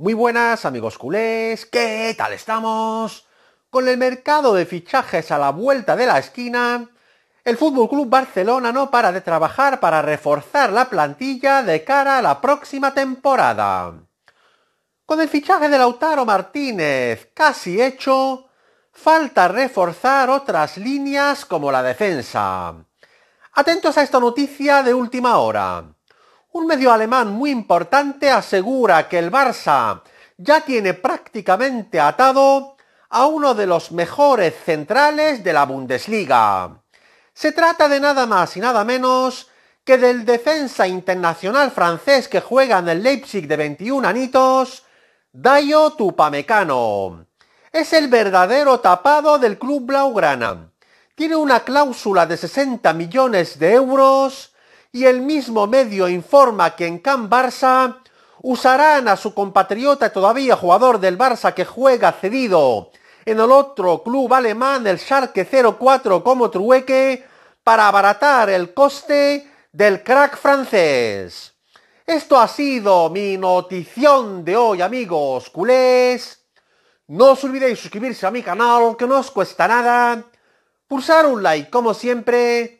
Muy buenas amigos culés, ¿qué tal estamos? Con el mercado de fichajes a la vuelta de la esquina, el FC Barcelona no para de trabajar para reforzar la plantilla de cara a la próxima temporada. Con el fichaje de Lautaro Martínez casi hecho, falta reforzar otras líneas como la defensa. Atentos a esta noticia de última hora. Un medio alemán muy importante asegura que el Barça ya tiene prácticamente atado a uno de los mejores centrales de la Bundesliga. Se trata de nada más y nada menos que del defensa internacional francés que juega en el Leipzig de 21 anitos, Dayo Tupamecano. Es el verdadero tapado del club blaugrana. Tiene una cláusula de 60 millones de euros y el mismo medio informa que en Camp Barça usarán a su compatriota todavía jugador del Barça que juega cedido en el otro club alemán, el Schalke 04 como trueque para abaratar el coste del crack francés. Esto ha sido mi notición de hoy, amigos culés. No os olvidéis suscribirse a mi canal, que no os cuesta nada. Pulsar un like, como siempre